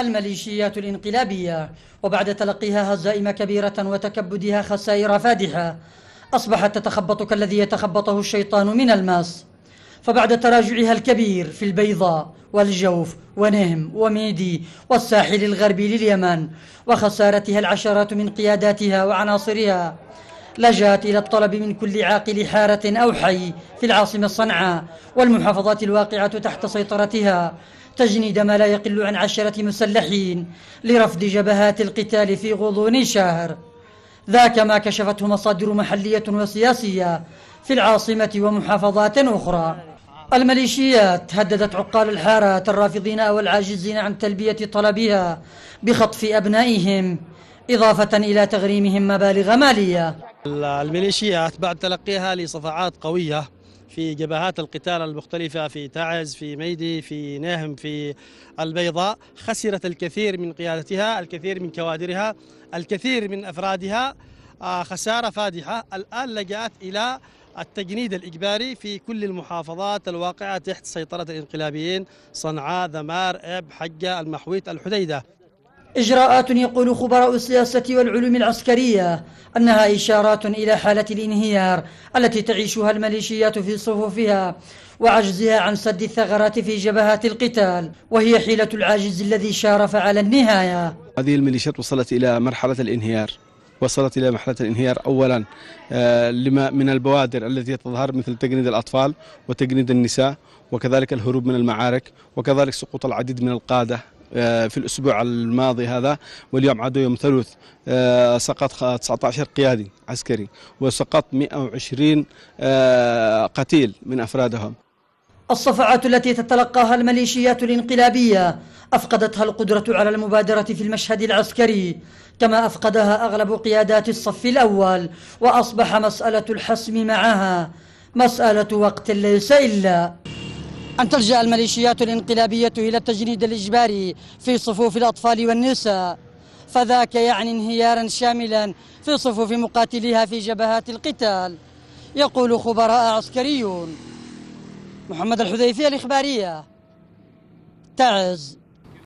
الميليشيات الانقلابية وبعد تلقيها هزائم كبيرة وتكبدها خسائر فادحة أصبحت تتخبط كالذي يتخبطه الشيطان من الماس فبعد تراجعها الكبير في البيضاء والجوف ونهم وميدي والساحل الغربي لليمن وخسارتها العشرات من قياداتها وعناصرها لجأت إلى الطلب من كل عاقل حارة أو حي في العاصمة صنعاء والمحافظات الواقعة تحت سيطرتها تجنيد ما لا يقل عن عشرة مسلحين لرفض جبهات القتال في غضون شهر ذاك ما كشفته مصادر محلية وسياسية في العاصمة ومحافظات أخرى الميليشيات هددت عقال الحارات الرافضين أو العاجزين عن تلبية طلبها بخطف أبنائهم إضافة إلى تغريمهم مبالغ مالية الميليشيات بعد تلقيها لصفعات قوية في جبهات القتال المختلفة في تعز في ميدي في نهم في البيضاء خسرت الكثير من قيادتها الكثير من كوادرها الكثير من أفرادها آه، خسارة فادحة الآن لجأت إلى التجنيد الإجباري في كل المحافظات الواقعة تحت سيطرة الإنقلابيين صنعاء ذمار إب حجة المحويت الحديدة إجراءات يقول خبراء السياسة والعلوم العسكرية أنها إشارات إلى حالة الانهيار التي تعيشها الميليشيات في صفوفها وعجزها عن سد الثغرات في جبهات القتال وهي حيلة العاجز الذي شارف على النهاية هذه الميليشيات وصلت إلى مرحلة الانهيار وصلت إلى مرحلة الانهيار أولا آه، لما من البوادر التي تظهر مثل تجنيد الأطفال وتجنيد النساء وكذلك الهروب من المعارك وكذلك سقوط العديد من القادة آه، في الأسبوع الماضي هذا واليوم عاد يوم ثلث آه، سقط 19 قيادي عسكري وسقط 120 آه، قتيل من أفرادهم الصفعات التي تتلقاها الميليشيات الانقلابية أفقدتها القدرة على المبادرة في المشهد العسكري كما أفقدها أغلب قيادات الصف الأول وأصبح مسألة الحسم معها مسألة وقت ليس إلا أن تلجأ الميليشيات الانقلابية إلى التجنيد الإجباري في صفوف الأطفال والنساء فذاك يعني انهيارا شاملا في صفوف مقاتليها في جبهات القتال يقول خبراء عسكريون محمد الحذيفي الإخبارية تعز